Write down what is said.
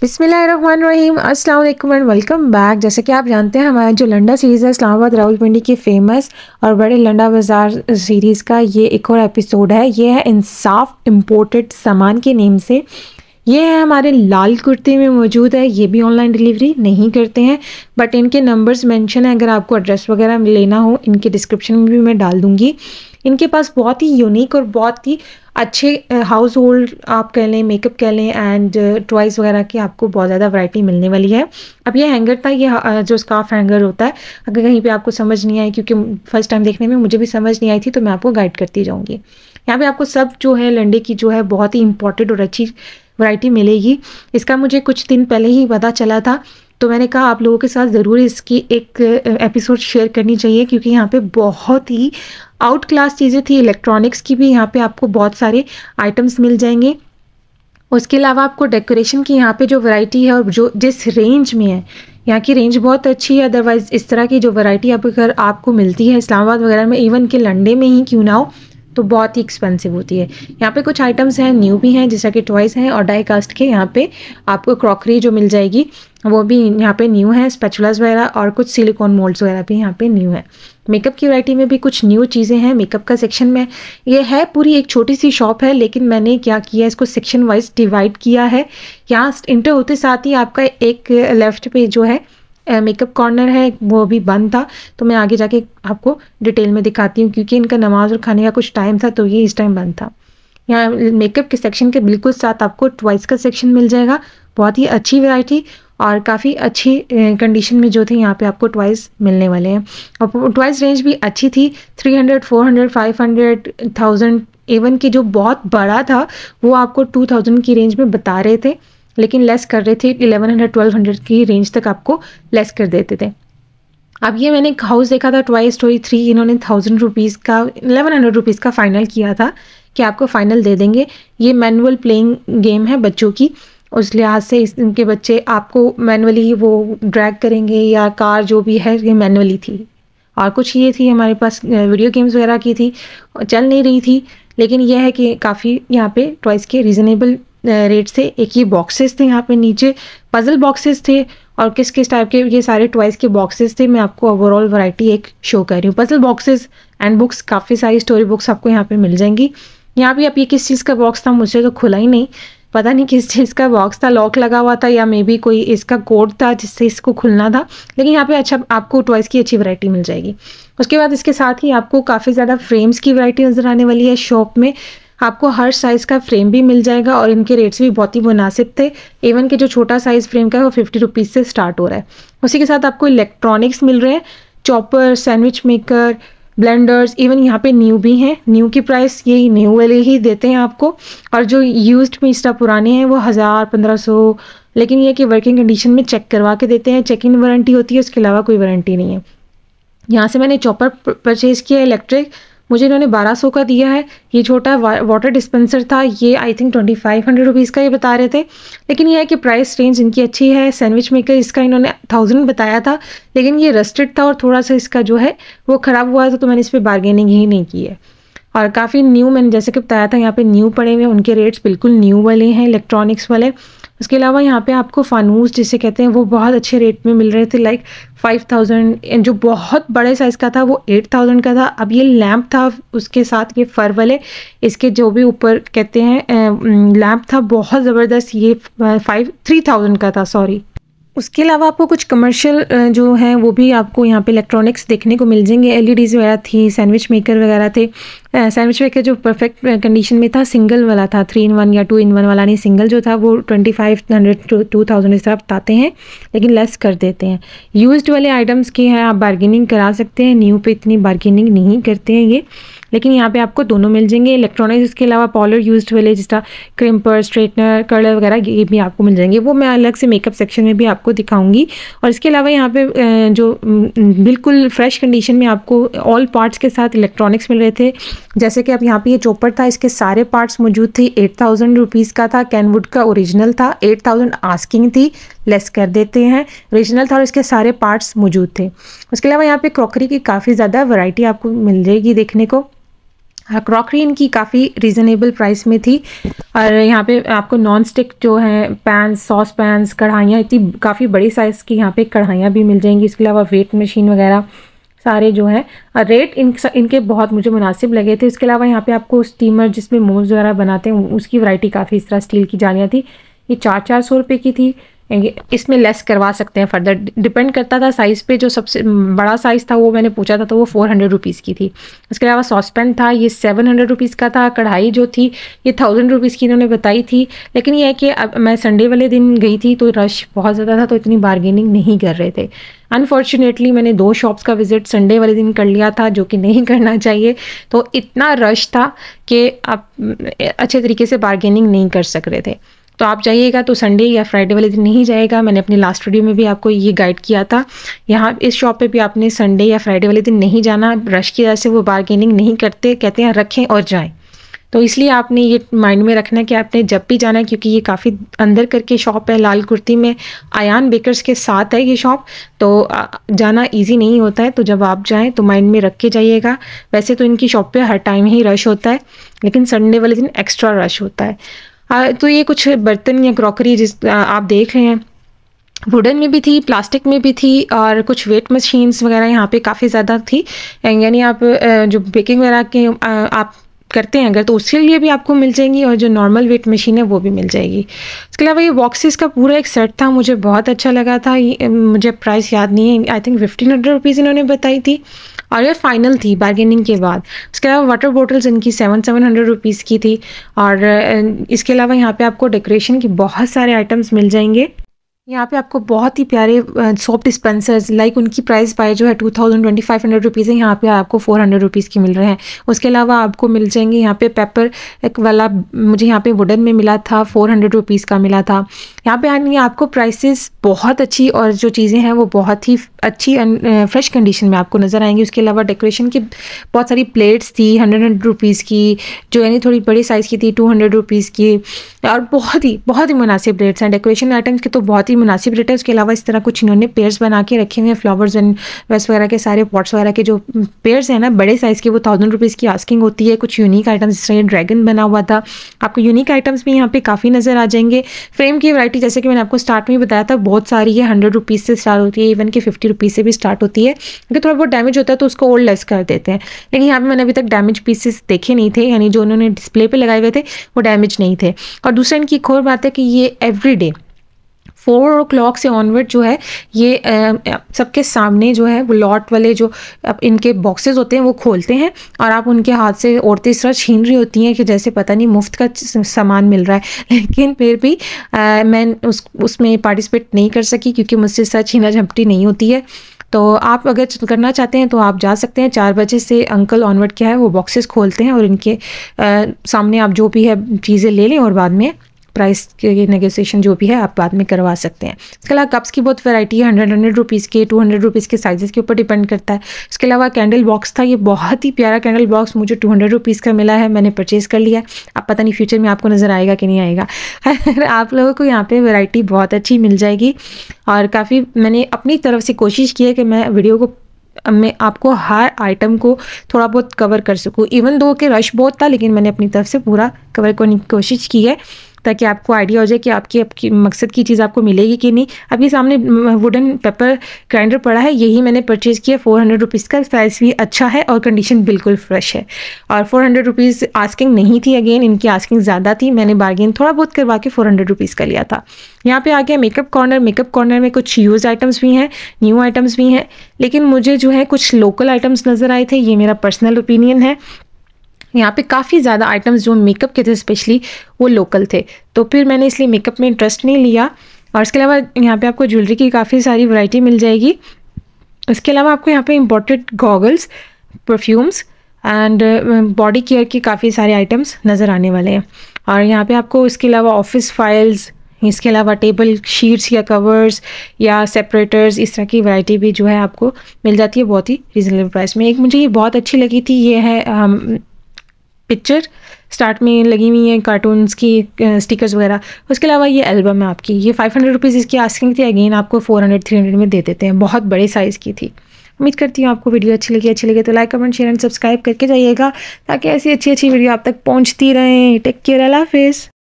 बिसमीम अस्सलाम वालेकुम एंड वेलकम बैक जैसे कि आप जानते हैं हमारा जो लंडा सीरीज़ है इस्लामाबाद रावलपिंडी की फ़ेमस और बड़े लंडा बाज़ार सीरीज़ का ये एक और एपिसोड है ये है इंसाफ इम्पोर्टेड सामान के नेम से ये है हमारे लाल कुर्ते में मौजूद है ये भी ऑनलाइन डिलीवरी नहीं करते हैं बट इनके नंबर्स मेंशन है अगर आपको एड्रेस वगैरह लेना हो इनके डिस्क्रिप्शन में भी मैं डाल दूँगी इनके पास बहुत ही यूनिक और बहुत ही अच्छे हाउस होल्ड आप कह लें मेकअप कह लें एंड टॉयज़ uh, वगैरह की आपको बहुत ज़्यादा वैरायटी मिलने वाली है अब ये हैंगर था ये जो स्काफ हैंगर होता है अगर कहीं पे आपको समझ नहीं आई क्योंकि फर्स्ट टाइम देखने में मुझे भी समझ नहीं आई थी तो मैं आपको गाइड करती जाऊँगी यहाँ पर आपको सब जो है लंडे की जो है बहुत ही इंपॉर्टेंट और अच्छी वरायटी मिलेगी इसका मुझे कुछ दिन पहले ही पता चला था तो मैंने कहा आप लोगों के साथ ज़रूर इसकी एक एपिसोड शेयर करनी चाहिए क्योंकि यहाँ पे बहुत ही आउट क्लास चीज़ें थी इलेक्ट्रॉनिक्स की भी यहाँ पे आपको बहुत सारे आइटम्स मिल जाएंगे उसके अलावा आपको डेकोरेशन की यहाँ पे जो वैरायटी है और जो जिस रेंज में है यहाँ की रेंज बहुत अच्छी है अदरवाइज़ इस तरह की जो वैरायटी आप अगर आपको मिलती है इस्लामाबाद वगैरह में इवन के लंडे में ही क्यों ना हो तो बहुत ही एक्सपेंसिव होती है यहाँ पे कुछ आइटम्स हैं न्यू भी हैं जैसा कि टॉयज़ हैं और डाई कास्ट के यहाँ पे आपको क्रॉकरी जो मिल जाएगी वो भी यहाँ पे न्यू है स्पेचुलाज वगैरह और कुछ सिलिकॉन मोल्ड्स वगैरह भी यहाँ पे न्यू है मेकअप की वैरायटी में भी कुछ न्यू चीज़ें हैं मेकअप का सेक्शन में ये है पूरी एक छोटी सी शॉप है लेकिन मैंने क्या किया इसको सेक्शन वाइज डिवाइड किया है यहाँ इंटर होते साथ ही आपका एक लेफ्ट पे जो है मेकअप कॉर्नर है वो अभी बंद था तो मैं आगे जाके आपको डिटेल में दिखाती हूँ क्योंकि इनका नमाज और खाने का कुछ टाइम था तो ये इस टाइम बंद था यहाँ मेकअप के सेक्शन के बिल्कुल साथ आपको ट्वाइस का सेक्शन मिल जाएगा बहुत ही अच्छी वैरायटी और काफ़ी अच्छी कंडीशन में जो थे यहाँ पे आपको ट्वाइस मिलने वाले हैं और ट्वाइस रेंज भी अच्छी थी 300, 400, 500, 1000 एवन के जो बहुत बड़ा था वो आपको 2000 की रेंज में बता रहे थे लेकिन लेस कर रहे थे 1100 1200 की रेंज तक आपको लेस कर देते थे अब ये मैंने एक हाउस देखा था ट्वाई स्टोरी थ्री इन्होंने थाउजेंड रुपीज़ का एलेवन हंड्रेड रुपीज़ का फाइनल किया था कि आपको फाइनल दे देंगे ये मैनुअल प्लेइंग गेम है बच्चों की उस लिहाज से इनके बच्चे आपको मैनुअली वो ड्रैग करेंगे या कार जो भी है ये मैनुअली थी और कुछ ये थी हमारे पास वीडियो गेम्स वगैरह की थी चल नहीं रही थी लेकिन यह है कि काफ़ी यहाँ पे ट्वाइस के रीज़नेबल रेट से एक ये बॉक्सेस थे यहाँ पे नीचे पज़ल बॉक्सेस थे और किस किस टाइप के ये सारे टॉयज़ के बॉक्सेस थे मैं आपको ओवरऑल वैरायटी एक शो कर रही हूँ पज़ल बॉक्सेस एंड बुक्स काफ़ी सारी स्टोरी बुक्स आपको यहाँ पे मिल जाएंगी यहाँ पे आप ये किस चीज़ का बॉक्स था मुझे तो खुला ही नहीं पता नहीं किस चीज़ का बॉक्स था लॉक लगा हुआ था या मे बी कोई इसका कोड था जिससे इसको खुलना था लेकिन यहाँ पे अच्छा आपको टॉयज़ की अच्छी वैरायटी मिल जाएगी उसके बाद इसके साथ ही आपको काफ़ी ज़्यादा फ्रेम्स की वैरायटी नज़र आने वाली है शॉप में आपको हर साइज़ का फ्रेम भी मिल जाएगा और इनके रेट्स भी बहुत ही मुनासिब थे इवन के जो छोटा साइज़ फ्रेम का है वो फिफ्टी रुपीज़ से स्टार्ट हो रहा है उसी के साथ आपको इलेक्ट्रॉनिक्स मिल रहे हैं chopper sandwich maker blenders even यहाँ पे न्यू भी हैं न्यू की प्राइस यही न्यू वाले ही देते हैं आपको और जो यूज्ड में पुराने हैं वो हज़ार पंद्रह सौ लेकिन ये कि वर्किंग कंडीशन में चेक करवा के देते हैं चेक इन वारंटी होती है उसके अलावा कोई वारंटी नहीं है यहाँ से मैंने चॉपर परचेज़ किया इलेक्ट्रिक मुझे इन्होंने 1200 का दिया है ये छोटा वाटर डिस्पेंसर था ये I think twenty five hundred rupees का ये बता रहे थे लेकिन ये है कि प्राइस रेंज इनकी अच्छी है सैंडविच मेकर इसका इन्होंने थाउजेंड बताया था लेकिन ये रस्टेड था और थोड़ा सा इसका जो है वो ख़राब हुआ था तो मैंने इस पर बार्गेनिंग ही नहीं की है और काफ़ी न्यू मैंने जैसे कि बताया था यहाँ पे न्यू पड़े हुए उनके रेट्स बिल्कुल न्यू वाले हैं इलेक्ट्रॉनिक्स वाले उसके अलावा यहाँ पे आपको फानूस जिसे कहते हैं वो बहुत अच्छे रेट में मिल रहे थे लाइक फाइव थाउजेंड एंड जो बहुत बड़े साइज़ का था वो एट थाउजेंड का था अब ये लैम्प था उसके साथ ये फर वाले इसके जो भी ऊपर कहते हैं लैम्प था बहुत ज़बरदस्त ये फाइव थ्री थाउजेंड का था सॉरी उसके अलावा आपको कुछ कमर्शियल जो हैं वो भी आपको यहाँ पे इलेक्ट्रॉनिक्स देखने को मिल जाएंगे एलईडीज़ e वगैरह थी सैंडविच मेकर वगैरह थे सैंडविच मेकर जो परफेक्ट कंडीशन में था सिंगल वाला था थ्री इन वन या टू इन वन वाला नहीं सिंगल जो था वो twenty five hundred to two thousand इस तरह बताते हैं लेकिन लेस कर देते हैं यूज वाले आइटम्स की हैं आप बार्गेनिंग करा सकते हैं न्यू पे इतनी बार्गेनिंग नहीं करते हैं ये लेकिन यहाँ पे आपको दोनों मिल जाएंगे इलेक्ट्रॉनिक्स इसके अलावा पॉलर यूज वाले जिसका क्रिम्पर स्ट्रेटनर कलर वगैरह ये भी आपको मिल जाएंगे वो मैं अलग से मेकअप सेक्शन में भी आपको दिखाऊंगी और इसके अलावा यहाँ पे जो बिल्कुल फ्रेश कंडीशन में आपको ऑल पार्ट्स के साथ इलेक्ट्रॉनिक्स मिल रहे थे जैसे कि आप यहाँ पर ये यह था इसके सारे पार्ट्स मौजूद थे एट थाउजेंड रुपीज़ का था कैनवुड का ओरिजिनल था एट थाउजेंड आस्किंग थी लेस कर देते हैं ओरिजिनल था और इसके सारे पार्ट्स मौजूद थे उसके अलावा यहाँ पे क्रॉकरी की काफ़ी ज़्यादा वैरायटी आपको मिल जाएगी देखने को क्रॉकरी इनकी काफ़ी रिजनेबल प्राइस में थी और यहाँ पे आपको नॉन स्टिक जो है पैंस सॉस पैंस कढ़ाइयाँ इतनी काफ़ी बड़ी साइज़ की यहाँ पे कढ़ाइयाँ भी मिल जाएंगी इसके अलावा वेट मशीन वगैरह सारे जो है और रेट इन इनके बहुत मुझे मुनासिब लगे थे इसके अलावा यहाँ पे आपको स्टीमर जिसमें मोमोज वगैरह बनाते हैं उसकी वराइटी काफ़ी इस तरह स्टील की जालियाँ थी ये चार चार सौ रुपये की थी इसमें लेस करवा सकते हैं फर्दर डिपेंड करता था साइज़ पे जो सबसे बड़ा साइज़ था वो मैंने पूछा था तो वो फोर हंड्रेड रुपीज़ की थी उसके अलावा सॉसपेन था ये सेवन हंड्रेड रुपीज़ का था कढ़ाई जो थी ये थाउजेंड रुपीज़ की इन्होंने बताई थी लेकिन ये है कि अब मैं संडे वाले दिन गई थी तो रश बहुत ज़्यादा था तो इतनी बार्गेनिंग नहीं कर रहे थे अनफॉर्चुनेटली मैंने दो शॉप्स का विज़िट संडे वाले दिन कर लिया था जो कि नहीं करना चाहिए तो इतना रश था कि आप अच्छे तरीके से बारगेनिंग नहीं कर सक रहे थे तो आप जाइएगा तो संडे या फ्राइडे वाले दिन नहीं जाएगा मैंने अपनी लास्ट वीडियो में भी आपको ये गाइड किया था यहाँ इस शॉप पे भी आपने संडे या फ्राइडे वाले दिन नहीं जाना रश की वजह से वो बार्गेनिंग नहीं करते कहते हैं रखें और जाएँ तो इसलिए आपने ये माइंड में रखना है कि आपने जब भी जाना है क्योंकि ये काफ़ी अंदर करके शॉप है लाल कुर्ती में आयान बेकर्स के साथ है ये शॉप तो जाना इजी नहीं होता है तो जब आप जाएं तो माइंड में रख के जाइएगा वैसे तो इनकी शॉप पे हर टाइम ही रश होता है लेकिन संडे वाले दिन एक्स्ट्रा रश होता है आ, तो ये कुछ बर्तन या क्रॉकरी जिस आ, आप देख रहे हैं वुडन में भी थी प्लास्टिक में भी थी और कुछ वेट मशीन्स वगैरह यहाँ पे काफ़ी ज़्यादा थी यानी आप जो बेकिंग वगैरह के आप करते हैं अगर तो उसके लिए भी आपको मिल जाएंगी और जो नॉर्मल वेट मशीन है वो भी मिल जाएगी इसके अलावा ये बॉक्सेस का पूरा एक सेट था मुझे बहुत अच्छा लगा था मुझे प्राइस याद नहीं है I think fifteen hundred rupees इन्होंने बताई थी और ये फाइनल थी बार्गेनिंग के बाद उसके अलावा वाटर बॉटल्स इनकी सेवन सेवन हंड्रेड रुपीज़ की थी और इसके अलावा यहाँ पे आपको डेकोरेशन की बहुत सारे आइटम्स मिल जाएंगे यहाँ पे आपको बहुत ही प्यारे सॉफ्ट डिस्पेंसर्स लाइक उनकी प्राइस बाय जो है two thousand twenty five hundred rupees है यहाँ पे आपको फोर हंड्रेड रुपीज़ की मिल रहे हैं उसके अलावा आपको मिल जाएंगे यहाँ पे पेपर एक वाला मुझे यहाँ पे वुडन में मिला था फोर हंड्रेड रुपीज़ का मिला था यहाँ पे आने आपको प्राइसेस बहुत अच्छी और जो चीज़ें हैं वो बहुत ही अच्छी एंड फ्रेश कंडीशन में आपको नज़र आएंगी उसके अलावा डेकोरेशन की बहुत सारी प्लेट्स थी हंड्रेड हंड्रेड रुपीज़ की जो यानी थोड़ी बड़ी साइज़ की थी टू हंड्रेड रुपीज़ की और बहुत ही बहुत ही मुनासिब रेट्स हैं डेकोरेशन आइटम्स के तो बहुत ही मुनासिब रेट है उसके अलावा इस तरह कुछ इन्होंने पेयर्स बना के रखे हुए हैं फ्लावर्स एंड वेस्ट वगैरह के सारे पॉट्स वगैरह के जो पेयर्स हैं ना बड़े साइज़ के वो थाउजेंड रुपीज़ की आस्किंग होती है कुछ यूनिक आइटम्स जिस तरह ड्रैगन बना हुआ था आपको यूनिक आइटम्स भी यहाँ पे काफ़ी नज़र आ जाएंगे फ्रेम की वैरायटी जैसे कि मैंने आपको स्टार्ट में बताया था बहुत सारी है हंड्रेड रुपीज़ से स्टार्ट होती है इवन के फिफ्टी रुपीज़ से भी स्टार्ट होती है अगर थोड़ा बहुत डैमेज होता है तो उसको और लेस कर देते हैं लेकिन यहाँ पर मैंने अभी तक डैमेज पीसेस देखे नहीं थे यानी जो उन्होंने डिस्प्ले पर लगाए हुए थे वो डैमेज नहीं थे और दूसरा इनकी एक और बात है कि ये एवरी फोर ओ क्लॉक से ऑनवर्ड जो है ये सबके सामने जो है वो लॉट वाले जो इनके बॉक्सेस होते हैं वो खोलते हैं और आप उनके हाथ से औरतें इस तरह छीन रही होती हैं कि जैसे पता नहीं मुफ्त का सामान मिल रहा है लेकिन फिर भी आ, मैं उस उसमें पार्टिसिपेट नहीं कर सकी क्योंकि मुझसे इस छीना झपटी नहीं होती है तो आप अगर करना चाहते हैं तो आप जा सकते हैं चार बजे से अंकल ऑनवर्ड क्या है वो बॉक्सेस खोलते हैं और इनके आ, सामने आप जो भी है चीज़ें ले लें और बाद में प्राइस के नेगोशिएशन जो भी है आप बाद में करवा सकते हैं इसके अलावा कप्स की बहुत वैरायटी है हंड्रेड हंड्रेड रुपीज़ के टू हंड्रेड रुपीज़ के साइजेस के ऊपर डिपेंड करता है इसके अलावा कैंडल बॉक्स था ये बहुत ही प्यारा कैंडल बॉक्स मुझे टू हंड्रेड रुपीज़ का मिला है मैंने परचेज़ कर लिया अब पता नहीं फ्यूचर में आपको नज़र आएगा कि नहीं आएगा आप लोगों को यहाँ पर वैराइटी बहुत अच्छी मिल जाएगी और काफ़ी मैंने अपनी तरफ से कोशिश की है कि मैं वीडियो को मैं आपको हर आइटम को थोड़ा बहुत कवर कर सकूँ इवन दो के रश बहुत था लेकिन मैंने अपनी तरफ से पूरा कवर करने की कोशिश की है ताकि आपको आइडिया हो जाए कि आपकी आपकी मकसद की चीज़ आपको मिलेगी कि नहीं अब ये सामने वुडन पेपर ग्राइंडर पड़ा है यही मैंने परचेज़ किया फोर हंड्रेड रुपीज़ का साइज़ भी अच्छा है और कंडीशन बिल्कुल फ्रेश है और फोर हंड्रेड रुपीज़ आस्किंग नहीं थी अगेन इनकी आस्किंग ज़्यादा थी मैंने बार्गेन थोड़ा बहुत करवा के फोर हंड्रेड रुपीज़ का लिया था यहाँ पे आ गया मेकअप कॉर्नर मेकअप कॉर्नर में कुछ यूज आइटम्स भी हैं न्यू आइटम्स भी हैं लेकिन मुझे जो है कुछ लोकल आइटम्स नज़र आए थे ये मेरा पर्सनल ओपिनियन है यहाँ पे काफ़ी ज़्यादा आइटम्स जो मेकअप के थे स्पेशली वो लोकल थे तो फिर मैंने इसलिए मेकअप में इंटरेस्ट नहीं लिया और इसके अलावा यहाँ पे आपको ज्वेलरी की काफ़ी सारी वैरायटी मिल जाएगी इसके अलावा आपको यहाँ पे imported goggles perfumes and body care के काफ़ी सारे आइटम्स नज़र आने वाले हैं और यहाँ पर आपको इसके अलावा ऑफिस फाइल्स इसके अलावा टेबल शीट्स या कवर्स या सेपरेटर्स इस तरह की वैरायटी भी जो है आपको मिल जाती है बहुत ही रीज़नेबल प्राइस में एक मुझे ये बहुत अच्छी लगी थी ये है um, पिक्चर स्टार्ट में लगी हुई हैं कार्टून्स की स्टिकर्स वगैरह उसके अलावा ये एल्बम है आपकी ये फाइव हंड्रेड रुपीज़ इसकी आस्किंग थी अगेन आपको फ़ोर हंड्रेड थ्री हंड्रेड में दे देते हैं बहुत बड़े साइज़ की थी उम्मीद करती हूँ आपको वीडियो अच्छी लगी अच्छी लगी तो like comment share and subscribe करके जाइएगा ताकि ऐसी अच्छी अच्छी वीडियो आप तक पहुँचती रहें टेक केयर अला हाफिज़